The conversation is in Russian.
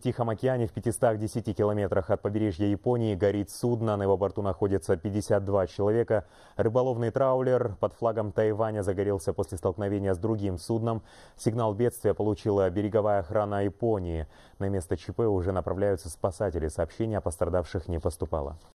В Тихом океане в 510 километрах от побережья Японии горит судно. На его борту находится 52 человека. Рыболовный траулер под флагом Тайваня загорелся после столкновения с другим судном. Сигнал бедствия получила береговая охрана Японии. На место ЧП уже направляются спасатели. Сообщения о пострадавших не поступало.